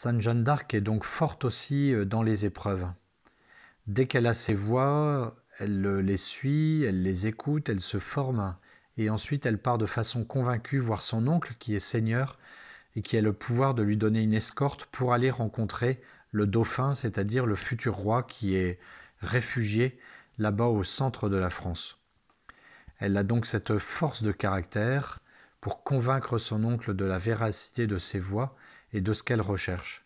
Sainte Jeanne d'Arc est donc forte aussi euh, dans les épreuves. Dès qu'elle a ses voix, elle euh, les suit, elle les écoute, elle se forme, et ensuite elle part de façon convaincue voir son oncle qui est seigneur et qui a le pouvoir de lui donner une escorte pour aller rencontrer le dauphin, c'est-à-dire le futur roi qui est réfugié là-bas au centre de la France. Elle a donc cette force de caractère pour convaincre son oncle de la véracité de ses voix et de ce qu'elle recherche.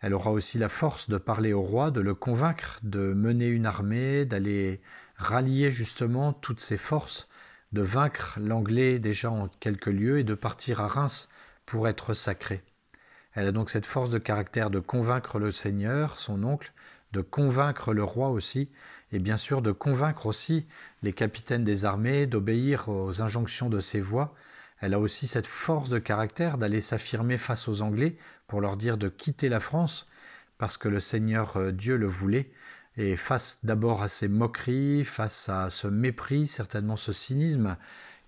Elle aura aussi la force de parler au roi, de le convaincre de mener une armée, d'aller rallier justement toutes ses forces, de vaincre l'anglais déjà en quelques lieux et de partir à Reims pour être sacré. Elle a donc cette force de caractère de convaincre le seigneur, son oncle, de convaincre le roi aussi, et bien sûr de convaincre aussi les capitaines des armées d'obéir aux injonctions de ses voix, elle a aussi cette force de caractère d'aller s'affirmer face aux Anglais pour leur dire de quitter la France parce que le Seigneur euh, Dieu le voulait. Et face d'abord à ces moqueries, face à ce mépris, certainement ce cynisme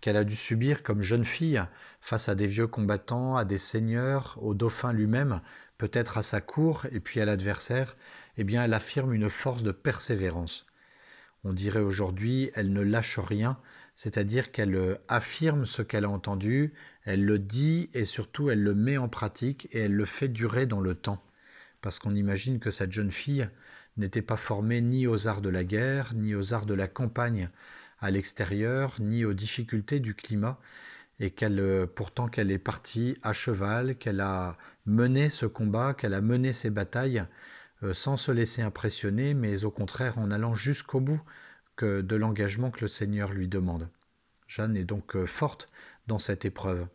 qu'elle a dû subir comme jeune fille, face à des vieux combattants, à des seigneurs, au dauphin lui-même, peut-être à sa cour et puis à l'adversaire, eh bien elle affirme une force de persévérance on dirait aujourd'hui, elle ne lâche rien, c'est-à-dire qu'elle euh, affirme ce qu'elle a entendu, elle le dit et surtout elle le met en pratique et elle le fait durer dans le temps. Parce qu'on imagine que cette jeune fille n'était pas formée ni aux arts de la guerre, ni aux arts de la campagne à l'extérieur, ni aux difficultés du climat, et qu'elle, euh, pourtant qu'elle est partie à cheval, qu'elle a mené ce combat, qu'elle a mené ces batailles, euh, sans se laisser impressionner, mais au contraire en allant jusqu'au bout que de l'engagement que le Seigneur lui demande. Jeanne est donc euh, forte dans cette épreuve.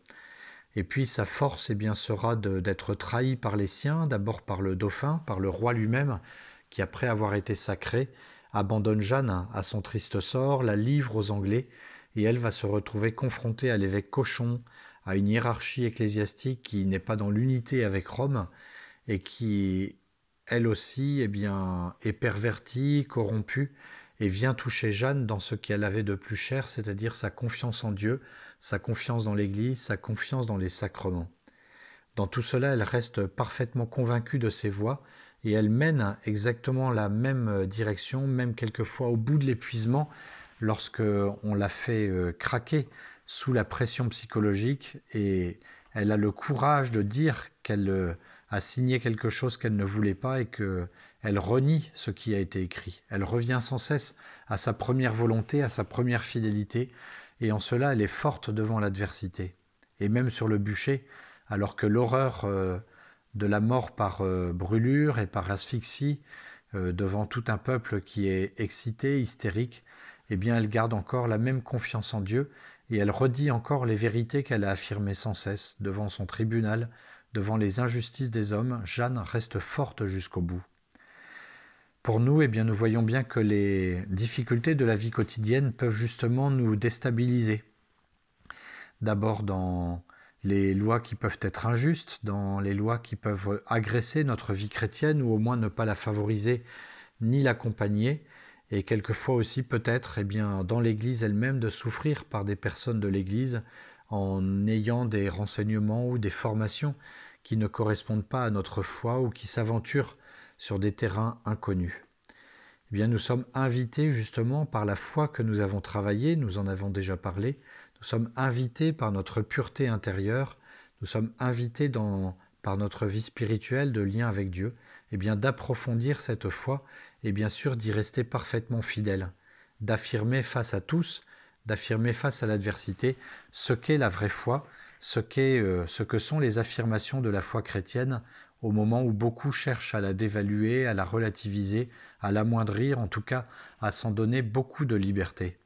Et puis sa force eh bien, sera d'être trahie par les siens, d'abord par le dauphin, par le roi lui-même, qui après avoir été sacré, abandonne Jeanne à son triste sort, la livre aux Anglais, et elle va se retrouver confrontée à l'évêque Cochon, à une hiérarchie ecclésiastique qui n'est pas dans l'unité avec Rome, et qui elle aussi, eh bien, est pervertie, corrompue, et vient toucher Jeanne dans ce qu'elle avait de plus cher, c'est-à-dire sa confiance en Dieu, sa confiance dans l'Église, sa confiance dans les sacrements. Dans tout cela, elle reste parfaitement convaincue de ses voies, et elle mène exactement la même direction, même quelquefois au bout de l'épuisement, lorsque on la fait euh, craquer sous la pression psychologique, et elle a le courage de dire qu'elle euh, a signé quelque chose qu'elle ne voulait pas et qu'elle renie ce qui a été écrit. Elle revient sans cesse à sa première volonté, à sa première fidélité, et en cela elle est forte devant l'adversité. Et même sur le bûcher, alors que l'horreur euh, de la mort par euh, brûlure et par asphyxie, euh, devant tout un peuple qui est excité, hystérique, eh bien elle garde encore la même confiance en Dieu, et elle redit encore les vérités qu'elle a affirmées sans cesse devant son tribunal, Devant les injustices des hommes, Jeanne reste forte jusqu'au bout. Pour nous, eh bien, nous voyons bien que les difficultés de la vie quotidienne peuvent justement nous déstabiliser. D'abord dans les lois qui peuvent être injustes, dans les lois qui peuvent agresser notre vie chrétienne ou au moins ne pas la favoriser ni l'accompagner, et quelquefois aussi peut-être eh bien, dans l'Église elle-même de souffrir par des personnes de l'Église en ayant des renseignements ou des formations qui ne correspondent pas à notre foi ou qui s'aventurent sur des terrains inconnus. Eh bien, nous sommes invités justement par la foi que nous avons travaillée, nous en avons déjà parlé, nous sommes invités par notre pureté intérieure, nous sommes invités par notre vie spirituelle de lien avec Dieu, eh bien d'approfondir cette foi et bien sûr d'y rester parfaitement fidèle, d'affirmer face à tous, d'affirmer face à l'adversité ce qu'est la vraie foi euh, ce, que sont les affirmations de la foi chrétienne au moment où beaucoup cherchent à la dévaluer, à la relativiser, à l'amoindrir, en tout cas à s'en donner beaucoup de liberté.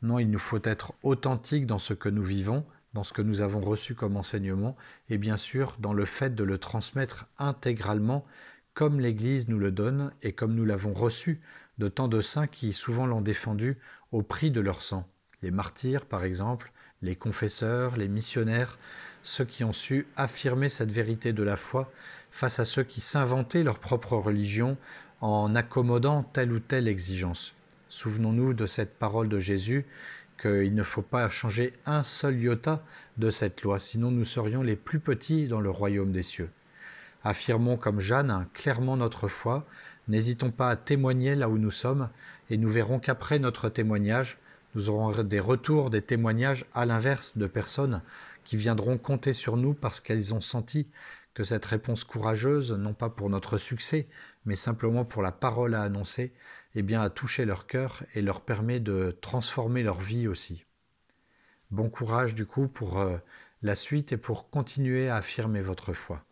Non, il nous faut être authentiques dans ce que nous vivons, dans ce que nous avons reçu comme enseignement, et bien sûr dans le fait de le transmettre intégralement comme l'Église nous le donne et comme nous l'avons reçu de tant de saints qui souvent l'ont défendu au prix de leur sang. Les martyrs, par exemple, les confesseurs, les missionnaires, ceux qui ont su affirmer cette vérité de la foi face à ceux qui s'inventaient leur propre religion en accommodant telle ou telle exigence. Souvenons-nous de cette parole de Jésus qu'il ne faut pas changer un seul iota de cette loi, sinon nous serions les plus petits dans le royaume des cieux. Affirmons comme Jeanne hein, clairement notre foi, n'hésitons pas à témoigner là où nous sommes, et nous verrons qu'après notre témoignage, nous aurons des retours, des témoignages à l'inverse de personnes qui viendront compter sur nous parce qu'elles ont senti que cette réponse courageuse, non pas pour notre succès, mais simplement pour la parole à annoncer, eh bien, a touché leur cœur et leur permet de transformer leur vie aussi. Bon courage du coup pour euh, la suite et pour continuer à affirmer votre foi.